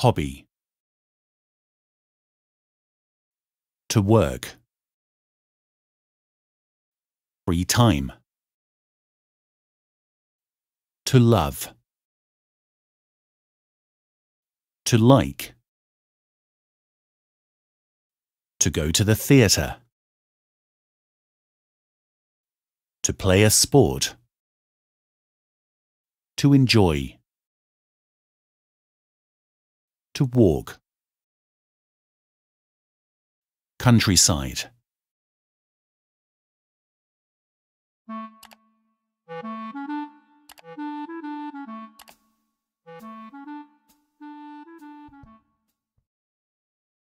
Hobby To work Free time To love To like To go to the theatre To play a sport To enjoy to walk. Countryside